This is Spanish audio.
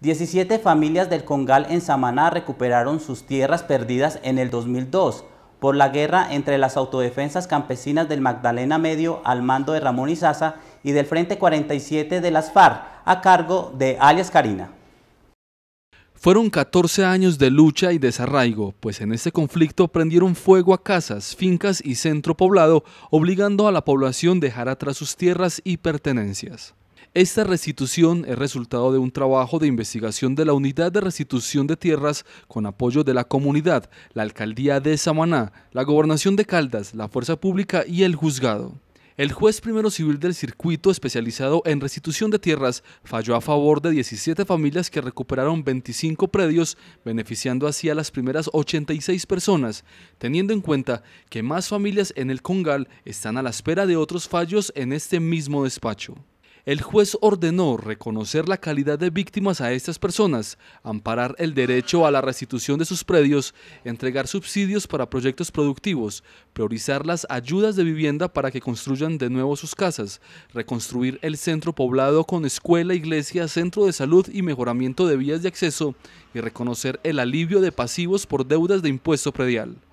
17 familias del Congal en Samaná recuperaron sus tierras perdidas en el 2002 por la guerra entre las autodefensas campesinas del Magdalena Medio al mando de Ramón Izaza y del Frente 47 de las FARC a cargo de alias Karina. Fueron 14 años de lucha y desarraigo, pues en este conflicto prendieron fuego a casas, fincas y centro poblado, obligando a la población dejar atrás sus tierras y pertenencias. Esta restitución es resultado de un trabajo de investigación de la Unidad de Restitución de Tierras con apoyo de la comunidad, la Alcaldía de Samaná, la Gobernación de Caldas, la Fuerza Pública y el Juzgado. El juez primero civil del circuito especializado en restitución de tierras falló a favor de 17 familias que recuperaron 25 predios, beneficiando así a las primeras 86 personas, teniendo en cuenta que más familias en el Congal están a la espera de otros fallos en este mismo despacho el juez ordenó reconocer la calidad de víctimas a estas personas, amparar el derecho a la restitución de sus predios, entregar subsidios para proyectos productivos, priorizar las ayudas de vivienda para que construyan de nuevo sus casas, reconstruir el centro poblado con escuela, iglesia, centro de salud y mejoramiento de vías de acceso y reconocer el alivio de pasivos por deudas de impuesto predial.